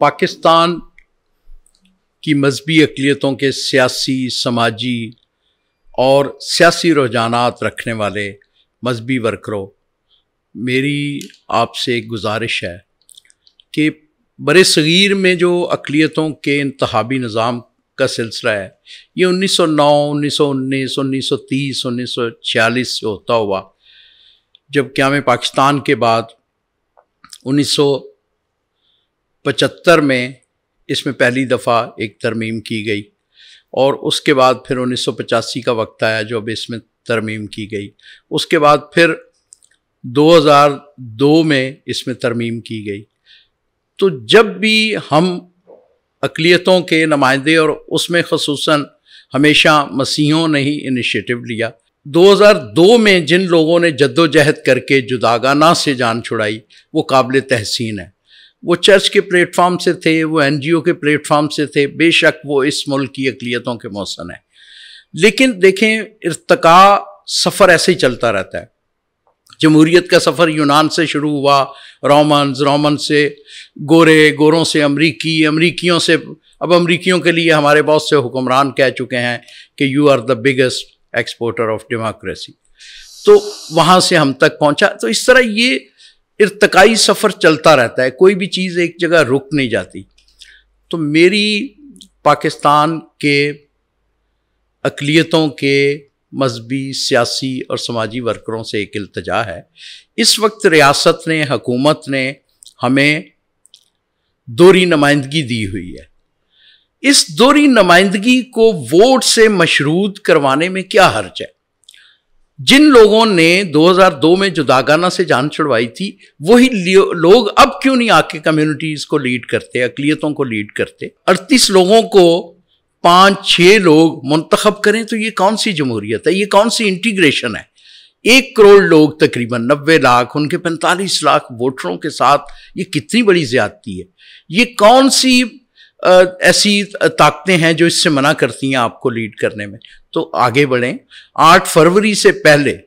पाकिस्तान की मजहबी अकलीतों के सियासी समाजी और सियासी रुझानात रखने वाले मजहबी वर्करों मेरी आपसे एक गुजारिश है कि बर सग़ीर में जो अकलीतों के इंतबी निज़ाम का सिलसिला है ये उन्नीस सौ नौ उन्नीस सौ उन्नीस उन्नीस सौ तीस उन्नीस सौ छियालीस से होता हुआ जब क्या पाकिस्तान के बाद उन्नीस सौ पचहत्तर में इसमें पहली दफ़ा एक तरमीम की गई और उसके बाद फिर पचासी का वक्त आया जो अब इसमें तरमीम की गई उसके बाद फिर 2002 में इसमें तरमीम की गई तो जब भी हम अकलीतों के नुमाइंदे और उसमें खसूस हमेशा मसीहों ने ही इनिशिएटिव लिया 2002 में जिन लोगों ने जद्दोजहद करके जुदागाना से जान छुड़ाई वो काबिल तहसीन है वो चर्च के प्लेटफॉर्म से थे वो एन के प्लेटफॉर्म से थे बेशक वो इस मुल्क की अकलीतों के मौसम है लेकिन देखें इरतका सफ़र ऐसे ही चलता रहता है जमहूरीत का सफ़र यूनान से शुरू हुआ रोमन रोमन से गोरे गोरों से अमरीकी अमरीकियों से अब अमरीकियों के लिए हमारे बहुत से हुक्मरान कह चुके हैं कि you are the biggest exporter of democracy तो वहाँ से हम तक पहुँचा तो इस तरह ये इरतकाई सफ़र चलता रहता है कोई भी चीज़ एक जगह रुक नहीं जाती तो मेरी पाकिस्तान के अकलीतों के मजहबी सियासी और समाजी वर्करों से एक अल्तजा है इस वक्त रियासत ने हकूमत ने हमें दोहरी नुमाइंदगी दी हुई है इस दोहरी नुमाइंदगी को वोट से मशरूद करवाने में क्या हर्ज है जिन लोगों ने 2002 में जो दागाना से जान छुड़वाई थी वही लोग अब क्यों नहीं आके कम्युनिटीज़ को लीड करते अकलीतों को लीड करते 38 लोगों को पाँच छः लोग मुंतखब करें तो ये कौन सी जमहूरियत है ये कौन सी इंटीग्रेशन है एक करोड़ लोग तकरीबन नब्बे लाख उनके पैंतालीस लाख वोटरों के साथ ये कितनी बड़ी ज्यादती है ये कौन सी ऐसी ताकतें हैं जो इससे मना करती हैं आपको लीड करने में तो आगे बढ़ें आठ फरवरी से पहले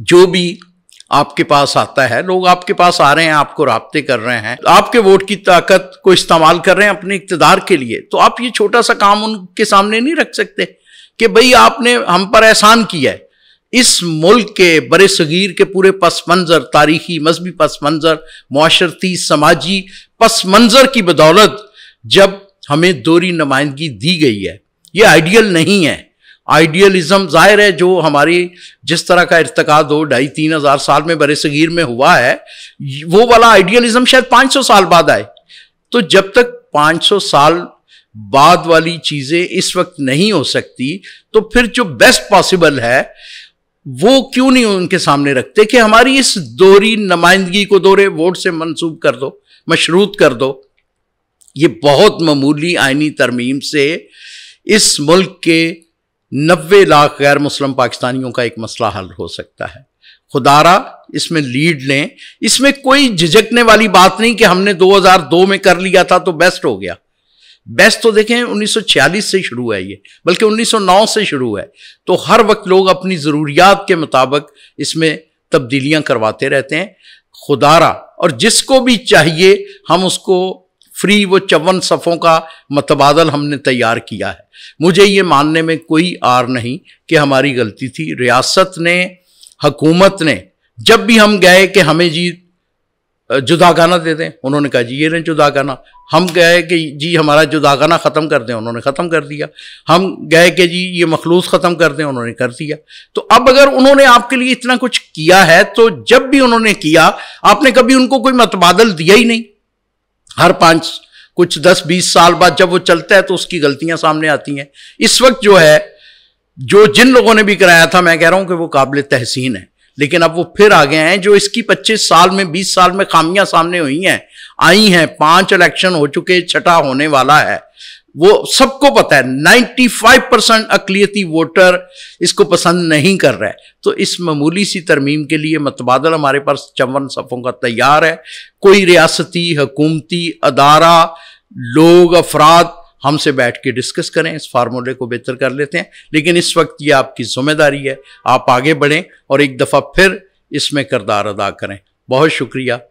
जो भी आपके पास आता है लोग आपके पास आ रहे हैं आपको रबते कर रहे हैं आपके वोट की ताकत को इस्तेमाल कर रहे हैं अपने इकतदार के लिए तो आप ये छोटा सा काम उनके सामने नहीं रख सकते कि भाई आपने हम पर एहसान किया है इस मुल्क के बर सगीर के पूरे पस मंज़र तारीखी मजहबी पस मंज़र माशरती समाजी पस मंज़र की बदौलत जब हमें दोहरी नुमाइंदगी दी गई है ये आइडियल नहीं है आइडियलिज्म जाहिर है जो हमारी जिस तरह का इरतका दो ढाई तीन हज़ार साल में बरे सगीर में हुआ है वो वाला आइडियलिज्म शायद पाँच सौ साल बाद आए तो जब तक पाँच सौ साल बाद वाली चीज़ें इस वक्त नहीं हो सकती तो फिर जो बेस्ट पॉसिबल है वो क्यों नहीं उनके सामने रखते कि हमारी इस दोहरी नुमाइंदगी को दोहरे वोट से मंसूब कर दो मशरूत कर दो ये बहुत मामूली आइनी तरमीम से इस मुल्क के नबे लाख गैर मुस्लिम पाकिस्तानियों का एक मसला हल हो सकता है खुदारा इसमें लीड लें इसमें कोई झिझकने वाली बात नहीं कि हमने 2002 में कर लिया था तो बेस्ट हो गया बेस्ट तो देखें 1946 से शुरू है ये बल्कि 1909 से शुरू है तो हर वक्त लोग अपनी ज़रूरियात के मुताबिक इसमें तब्दीलियां करवाते रहते हैं खुदारा और जिसको भी चाहिए हम उसको फ्री वो चौवन सफ़ों का मतबादल हमने तैयार किया है मुझे ये मानने में कोई आर नहीं कि हमारी गलती थी रियासत ने हकूमत ने जब भी हम गए कि हमें जी जुदा गाना दे दें उन्होंने कहा जी ये नहीं गाना हम गए कि जी हमारा जुदा गाना ख़त्म कर दें उन्होंने ख़त्म कर दिया हम गए कि जी ये मखलूस ख़त्म कर दें उन्होंने कर दिया तो अब अगर उन्होंने आपके लिए इतना कुछ किया है तो जब भी उन्होंने किया आपने कभी उनको कोई मतबादल दिया ही नहीं हर पाँच कुछ दस बीस साल बाद जब वो चलता है तो उसकी गलतियां सामने आती हैं इस वक्त जो है जो जिन लोगों ने भी कराया था मैं कह रहा हूं कि वो काबिल तहसीन है लेकिन अब वो फिर आ गए हैं जो इसकी 25 साल में 20 साल में खामियां सामने हुई हैं आई हैं पांच इलेक्शन हो चुके छठा होने वाला है वो सबको पता है 95 परसेंट अकलीती वोटर इसको पसंद नहीं कर रहा है तो इस मामूली सी तरमीम के लिए मतबादल हमारे पास चौवन सफ़ों का तैयार है कोई रियासती हकूमती अदारा लोग अफराद हमसे बैठ के डिस्कस करें इस फार्मूले को बेहतर कर लेते हैं लेकिन इस वक्त ये आपकी जिम्मेदारी है आप आगे बढ़ें और एक दफ़ा फिर इसमें किरदार अदा करें बहुत शुक्रिया